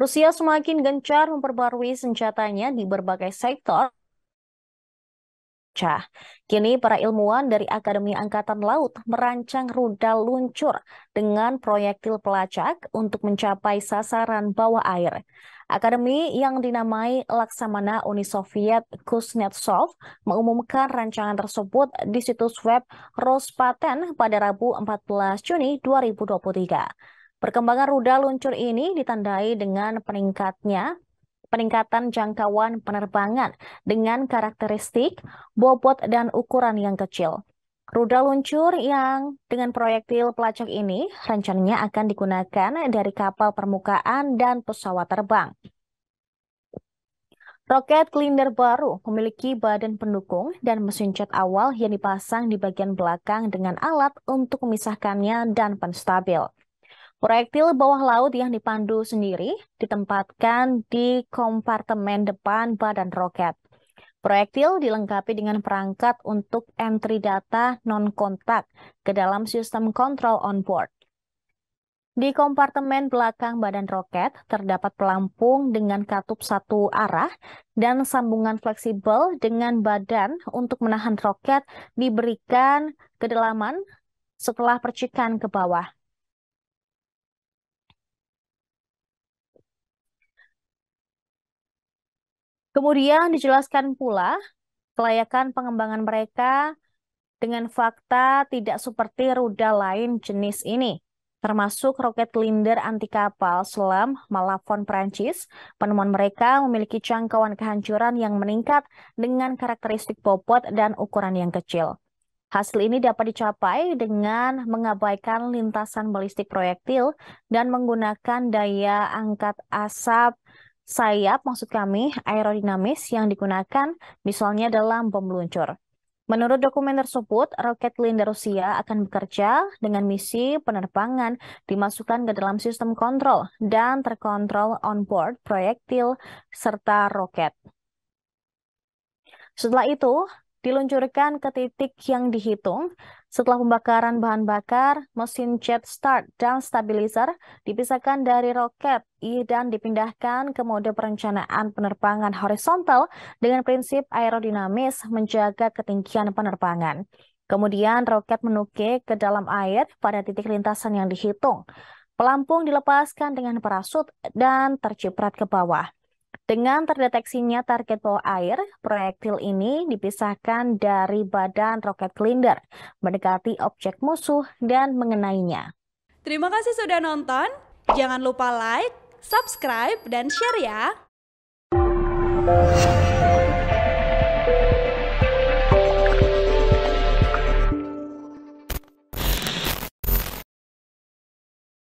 Rusia semakin gencar memperbarui senjatanya di berbagai sektor. Kini para ilmuwan dari Akademi Angkatan Laut merancang rudal luncur dengan proyektil pelacak untuk mencapai sasaran bawah air. Akademi yang dinamai Laksamana Uni Soviet Kuznetsov mengumumkan rancangan tersebut di situs web Rospaten pada Rabu 14 Juni 2023. Perkembangan rudal luncur ini ditandai dengan peningkatnya peningkatan jangkauan penerbangan dengan karakteristik bobot dan ukuran yang kecil. Rudal luncur yang dengan proyektil pelacak ini rencananya akan digunakan dari kapal permukaan dan pesawat terbang. Roket Klinder baru memiliki badan pendukung dan mesin cat awal yang dipasang di bagian belakang dengan alat untuk memisahkannya dan penstabil. Proyektil bawah laut yang dipandu sendiri ditempatkan di kompartemen depan badan roket. Proyektil dilengkapi dengan perangkat untuk entry data non-kontak ke dalam sistem kontrol onboard. Di kompartemen belakang badan roket terdapat pelampung dengan katup satu arah dan sambungan fleksibel dengan badan untuk menahan roket diberikan kedalaman setelah percikan ke bawah. Kemudian dijelaskan pula kelayakan pengembangan mereka dengan fakta tidak seperti rudal lain jenis ini, termasuk roket Linder anti kapal selam Malafon Perancis. Penemuan mereka memiliki jangkauan kehancuran yang meningkat dengan karakteristik bobot dan ukuran yang kecil. Hasil ini dapat dicapai dengan mengabaikan lintasan balistik proyektil dan menggunakan daya angkat asap sayap maksud kami aerodinamis yang digunakan misalnya dalam bom luncur. Menurut dokumen tersebut, roket Linda Rusia akan bekerja dengan misi penerbangan dimasukkan ke dalam sistem kontrol dan terkontrol onboard proyektil serta roket. Setelah itu, diluncurkan ke titik yang dihitung. Setelah pembakaran bahan bakar, mesin jet start dan stabilizer dipisahkan dari roket I dan dipindahkan ke mode perencanaan penerbangan horizontal dengan prinsip aerodinamis menjaga ketinggian penerbangan. Kemudian roket menuke ke dalam air pada titik lintasan yang dihitung. Pelampung dilepaskan dengan parasut dan terciprat ke bawah. Dengan terdeteksinya target bawah air, proyektil ini dipisahkan dari badan roket Klinder, mendekati objek musuh dan mengenainya. Terima kasih sudah nonton. Jangan lupa like, subscribe, dan share ya.